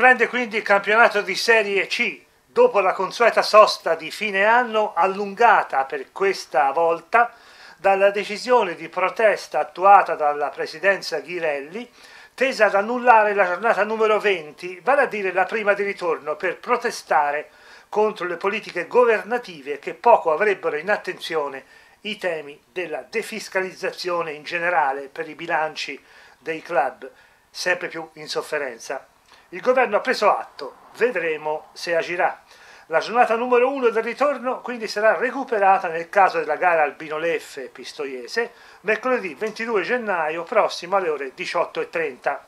Riprende quindi il campionato di Serie C dopo la consueta sosta di fine anno allungata per questa volta dalla decisione di protesta attuata dalla presidenza Ghirelli tesa ad annullare la giornata numero 20, vale a dire la prima di ritorno per protestare contro le politiche governative che poco avrebbero in attenzione i temi della defiscalizzazione in generale per i bilanci dei club sempre più in sofferenza. Il governo ha preso atto, vedremo se agirà. La giornata numero 1 del ritorno quindi sarà recuperata nel caso della gara Albino Leffe Pistoiese mercoledì 22 gennaio prossimo alle ore 18.30.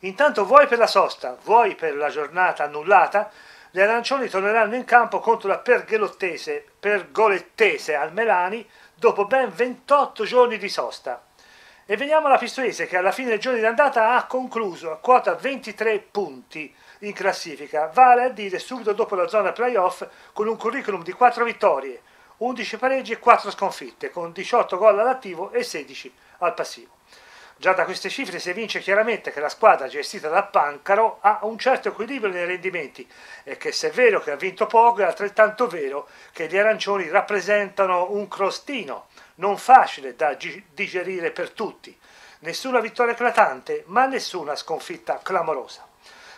Intanto vuoi per la sosta, vuoi per la giornata annullata, gli arancioni torneranno in campo contro la Perghelottese, Pergolettese al Melani dopo ben 28 giorni di sosta. E veniamo alla Pistoiese che alla fine del giorno di andata ha concluso a quota 23 punti in classifica, vale a dire subito dopo la zona playoff con un curriculum di 4 vittorie, 11 pareggi e 4 sconfitte, con 18 gol all'attivo e 16 al passivo. Già da queste cifre si evince chiaramente che la squadra gestita da Pancaro ha un certo equilibrio nei rendimenti e che se è vero che ha vinto poco è altrettanto vero che gli arancioni rappresentano un crostino non facile da digerire per tutti. Nessuna vittoria eclatante ma nessuna sconfitta clamorosa.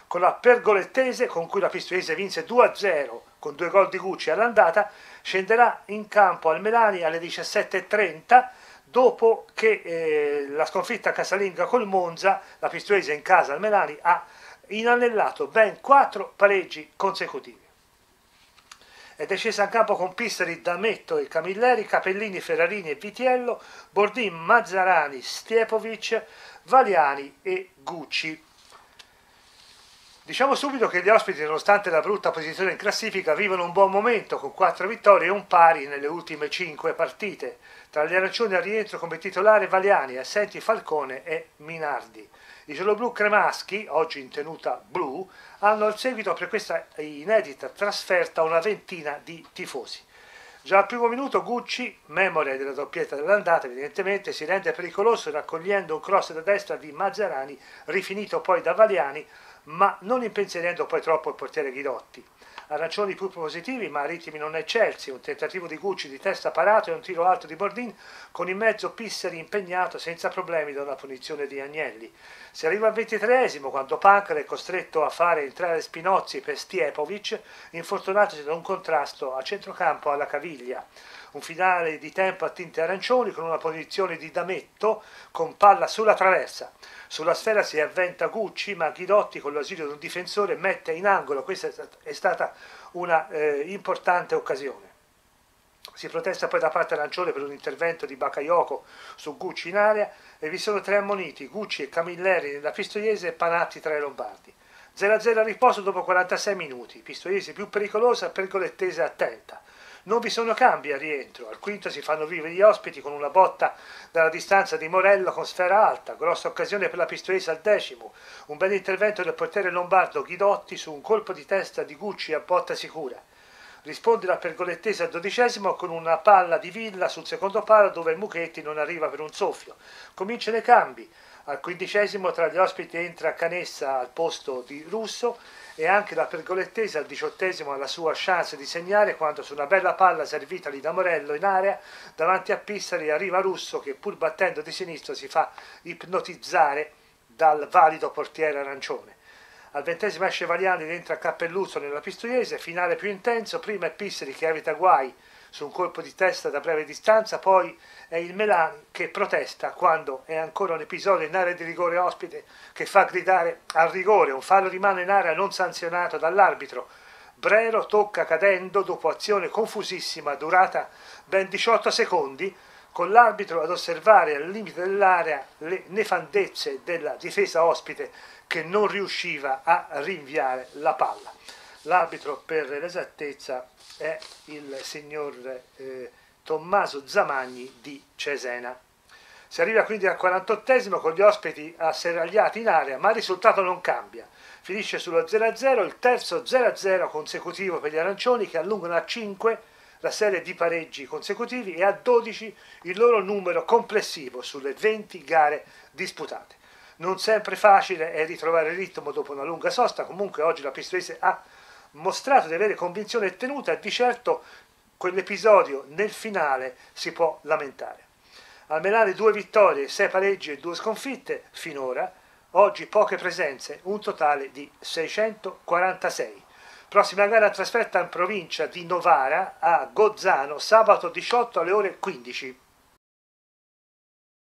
Con la pergolettese con cui la pistoiese vinse 2-0 con due gol di Gucci all'andata scenderà in campo al Melani alle 17.30 dopo che eh, la sconfitta casalinga col Monza, la Pistoiese in casa al Melani, ha inanellato ben quattro pareggi consecutivi. È discesa in campo con Pissari, D'Ametto e Camilleri, Capellini, Ferrarini e Vitiello, Bordin, Mazzarani, Stiepovic, Valiani e Gucci. Diciamo subito che gli ospiti, nonostante la brutta posizione in classifica, vivono un buon momento con quattro vittorie e un pari nelle ultime cinque partite. Tra gli arancioni al rientro come titolare Valiani, assenti Falcone e Minardi. I gialloblu cremaschi, oggi in tenuta blu, hanno al seguito per questa inedita trasferta una ventina di tifosi. Già al primo minuto Gucci, memore della doppietta dell'andata evidentemente, si rende pericoloso raccogliendo un cross da destra di Mazzarani, rifinito poi da Valiani, ma non impensierendo poi troppo il portiere Ghidotti a ragioni più positivi, ma a ritmi non eccelsi, un tentativo di Gucci di testa parato e un tiro alto di Bordin con in mezzo Pisseri impegnato senza problemi da una punizione di Agnelli. Si arriva al ventitreesimo quando Pancra è costretto a fare entrare Spinozzi per Stiepovic, infortunatosi da un contrasto a centrocampo alla caviglia un finale di tempo a tinte arancioni con una posizione di dametto con palla sulla traversa. Sulla sfera si avventa Gucci, ma Ghidotti con l'ausilio di un difensore mette in angolo. Questa è stata una eh, importante occasione. Si protesta poi da parte arancione per un intervento di Bakayoko su Gucci in area e vi sono tre ammoniti, Gucci e Camilleri nella Pistoiese e Panatti tra i Lombardi. 0-0 a riposo dopo 46 minuti, Pistoiese più pericolosa, pergolettese attenta. Non vi sono cambi a rientro, al quinto si fanno vivi gli ospiti con una botta dalla distanza di Morello con sfera alta, grossa occasione per la Pistorese al decimo, un bel intervento del portiere lombardo Ghidotti su un colpo di testa di Gucci a botta sicura. Risponde la pergolettese al dodicesimo con una palla di Villa sul secondo palo dove Mucchetti non arriva per un soffio. Cominciano i cambi. Al quindicesimo tra gli ospiti entra Canessa al posto di Russo e anche la pergolettese al diciottesimo ha la sua chance di segnare quando su una bella palla servita lì da Morello in area davanti a Pissari arriva Russo che pur battendo di sinistro si fa ipnotizzare dal valido portiere arancione. Al ventesimo esce Variani ed entra Cappelluzzo nella Pistoiese, finale più intenso, prima è Pissari che evita guai su un colpo di testa da breve distanza, poi è il Melani che protesta quando è ancora un episodio in area di rigore ospite che fa gridare al rigore, un fallo rimane in area non sanzionato dall'arbitro. Brero tocca cadendo dopo azione confusissima durata ben 18 secondi, con l'arbitro ad osservare al limite dell'area le nefandezze della difesa ospite che non riusciva a rinviare la palla. L'arbitro per l'esattezza è il signor eh, Tommaso Zamagni di Cesena. Si arriva quindi al 48esimo con gli ospiti asserragliati in area, ma il risultato non cambia. Finisce sullo 0-0, il terzo 0-0 consecutivo per gli arancioni che allungano a 5 la serie di pareggi consecutivi e a 12 il loro numero complessivo sulle 20 gare disputate. Non sempre facile è ritrovare il ritmo dopo una lunga sosta, comunque oggi la Pistoiese ha mostrato di avere convinzione e tenuta, di certo quell'episodio nel finale si può lamentare. Al Melare due vittorie, sei pareggi e due sconfitte finora, oggi poche presenze, un totale di 646. Prossima gara trasferta in provincia di Novara a Gozzano sabato 18 alle ore 15.